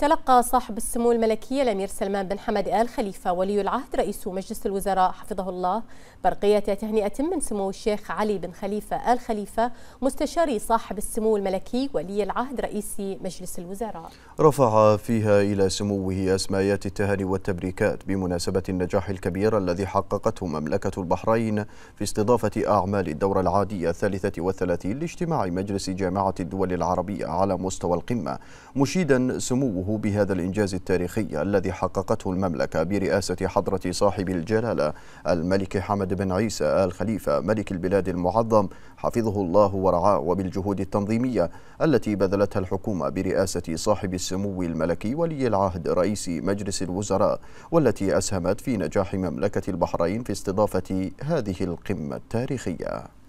تلقى صاحب السمو الملكي الأمير سلمان بن حمد آل خليفة ولي العهد رئيس مجلس الوزراء حفظه الله برقية تهنئة من سمو الشيخ علي بن خليفة آل خليفة مستشاري صاحب السمو الملكي ولي العهد رئيس مجلس الوزراء رفع فيها إلى سموه أسمايات التهاني والتبريكات بمناسبة النجاح الكبير الذي حققته مملكة البحرين في استضافة أعمال الدورة العادية الثالثة والثلاثين لاجتماع مجلس جامعة الدول العربية على مستوى القمة مشيدا سموه بهذا الإنجاز التاريخي الذي حققته المملكة برئاسة حضرة صاحب الجلالة الملك حمد بن عيسى آل خليفة ملك البلاد المعظم حفظه الله ورعاه وبالجهود التنظيمية التي بذلتها الحكومة برئاسة صاحب السمو الملكي ولي العهد رئيس مجلس الوزراء والتي أسهمت في نجاح مملكة البحرين في استضافة هذه القمة التاريخية